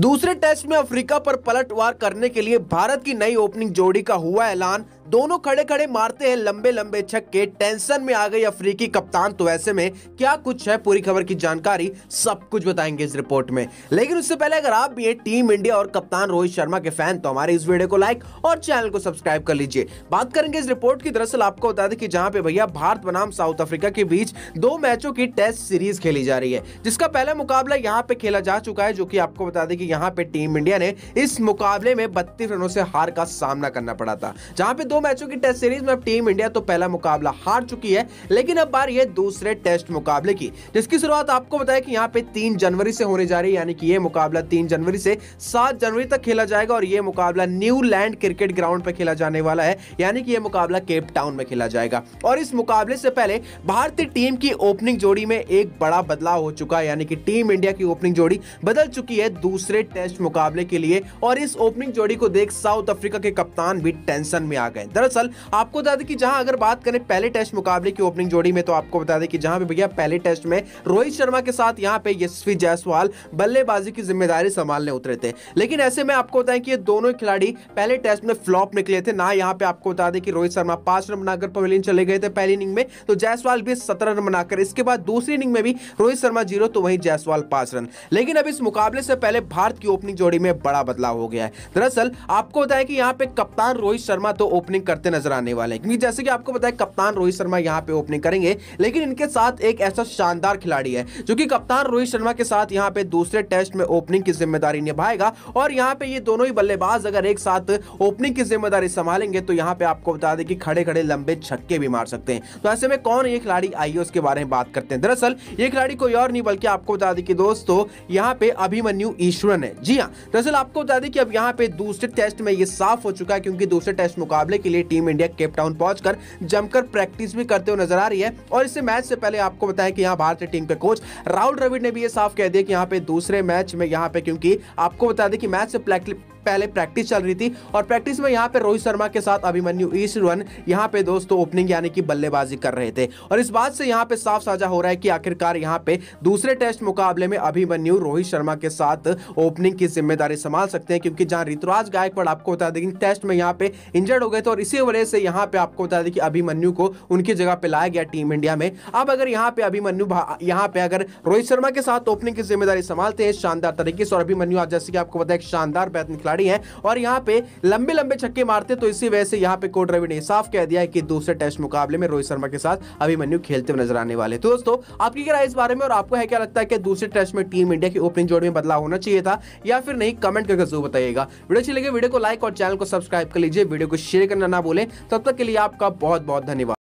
दूसरे टेस्ट में अफ्रीका पर पलटवार करने के लिए भारत की नई ओपनिंग जोड़ी का हुआ ऐलान दोनों खड़े खड़े मारते हैं लंबे लंबे छक्के टेंशन में आ गई अफ्रीकी कप्तान तो ऐसे में क्या कुछ है पूरी खबर की जानकारी सब कुछ बताएंगे इस रिपोर्ट में लेकिन उससे पहले अगर आप भी टीम इंडिया और कप्तान रोहित शर्मा के फैन तो हमारे इस वीडियो को लाइक और चैनल को सब्सक्राइब कर लीजिए बात करेंगे इस रिपोर्ट की दरअसल आपको बता दें कि जहां पे भैया भारत बनाम साउथ अफ्रीका के बीच दो मैचों की टेस्ट सीरीज खेली जा रही है जिसका पहला मुकाबला यहाँ पे खेला जा चुका है जो की आपको बता दें कि यहाँ पे टीम इंडिया ने इस मुकाबले में बत्तीस रनों से हार का सामना करना पड़ा था जहां पे दो मैचों की टेस्ट सीरीज में अब टीम इंडिया तो पहला मुकाबला हार चुकी है लेकिन अब बार ये दूसरे टेस्ट मुकाबले की जिसकी शुरुआत आपको बताया कि यहाँ पे तीन जनवरी से होने जा रही है यानी कि ये मुकाबला तीन जनवरी से सात जनवरी तक खेला जाएगा और ये मुकाबला न्यूलैंड क्रिकेट ग्राउंड पर खेला जाने वाला है यानी कि यह मुकाबला केप टाउन में खेला जाएगा और इस मुकाबले से पहले भारतीय टीम की ओपनिंग जोड़ी में एक बड़ा बदलाव हो चुका है यानी कि टीम इंडिया की ओपनिंग जोड़ी बदल चुकी है दूसरे टेस्ट मुकाबले के लिए और इस ओपनिंग जोड़ी को देख साउथ अफ्रीका के कप्तान भी टेंशन में आ गए दरअसल आपको बता दें कि जहां अगर बात करें पहले टेस्ट मुकाबले की ओपनिंग जोड़ी में तो आपको बता दें कि जहां भी भैया पहले टेस्ट में रोहित शर्मा के साथ यहां पे यशस्वी जायसवाल बल्लेबाजी की जिम्मेदारी संभालने उतरे थे लेकिन ऐसे में आपको बताएं कि ये दोनों खिलाड़ी पहले टेस्ट में फ्लॉप निकले थे ना यहाँ पे आपको बता दें कि रोहित शर्मा पांच रन बनाकर पवेलियन चले गए थे पहली इनिंग में तो जायसवाल भी सत्रह रन बनाकर इसके बाद दूसरी इनिंग में भी रोहित शर्मा जीरो तो वहीं जायसवाल पांच रन लेकिन अब इस मुकाबले से पहले भारत की ओपनिंग जोड़ी में बड़ा बदलाव हो गया है दरअसल आपको बताया कि यहाँ पे कप्तान रोहित शर्मा तो ओपनिंग ओपनिंग करते नजर आने वाले हैं क्योंकि जैसे कि आपको बताया कप्तान रोहित शर्मा यहाँ पे ओपनिंग करेंगे लेकिन इनके साथ एक ऐसा शानदार खिलाड़ी है जो कि कप्तान रोहित शर्मा के साथ यहाँ पे दूसरे टेस्ट में ओपनिंग की जिम्मेदारी निभाएगा और यहाँ पे ये दोनों ही बल्लेबाज अगर एक साथ ओपनिंग की जिम्मेदारी संभालेंगे तो यहाँ पे आपको बता दें कि खड़े खड़े लंबे छक्के भी मार सकते हैं तो ऐसे में कौन ये खिलाड़ी आई है उसके बारे में बात करते हैं दरअसल ये खिलाड़ी कोई और नहीं बल्कि आपको बता दें कि दोस्तों यहाँ पे अभिमन्यु ईश्वरन है जी हाँ दरअसल आपको बता दें कि अब यहाँ पे दूसरे टेस्ट में ये साफ हो चुका है क्योंकि दूसरे टेस्ट मुकाबले के लिए टीम इंडिया केपटाउन पहुंचकर जमकर प्रैक्टिस भी करते हुए नजर आ रही है और इससे मैच से पहले आपको बताया कि यहाँ भारतीय टीम के कोच राहुल द्रविड़ ने भी ये साफ कह दिया कि यहाँ पे दूसरे मैच में यहाँ पे क्योंकि आपको बता दें कि मैच से पहले प्रैक्टिस चल रही थी और प्रैक्टिस में यहाँ पे रोहित शर्मा के साथ अभिमन्यु ईश्वरन यहाँ पे दोस्तों ओपनिंग यानी कि बल्लेबाजी कर रहे थे और इस बात से यहाँ पे साफ साझा हो रहा है कि आखिरकार यहाँ पे दूसरे टेस्ट मुकाबले में अभिमन्यु रोहित शर्मा के साथ ओपनिंग की जिम्मेदारी संभाल सकते हैं क्योंकि जहाँ ऋतुराज गायकवाड़ आपको बता दें टेस्ट में यहाँ पे इंजर्ड हो गए थे और इसी वजह से यहाँ पे आपको बता दें कि अभिमन्यु को उनकी जगह पे लाया गया टीम इंडिया में अब अगर यहाँ पे अभिमन्यु यहाँ पे अगर रोहित शर्मा के साथ ओपनिंग की जिम्मेदारी संभालते हैं शानदार तरीके से और अभिमन्यु आज जैसे कि आपको बताया शानदार बैटिंग खिलाड़ी हैं और यहाँ पे लंबे लंबे छक्के मारते तो इसी वजह से यहाँ पे कोट रवि ने साफ कह दिया है कि दूसरे टेस्ट मुकाबले में रोहित शर्मा के साथ अभिमन्यु खेलते नजर आने वाले तो दोस्तों आपकी क्या राय इस बारे में और आपको है क्या लगता है कि दूसरे टेस्ट में टीम इंडिया की ओपनिंग जोड़ में बदलाव होना चाहिए था या फिर नहीं कमेंट करके जरूर बताइएगा वीडियो अच्छी लगे वीडियो को लाइक और चैनल को सब्सक्राइब कर लीजिए वीडियो को शेयर करना ना बोले तब तक के लिए आपका बहुत बहुत धन्यवाद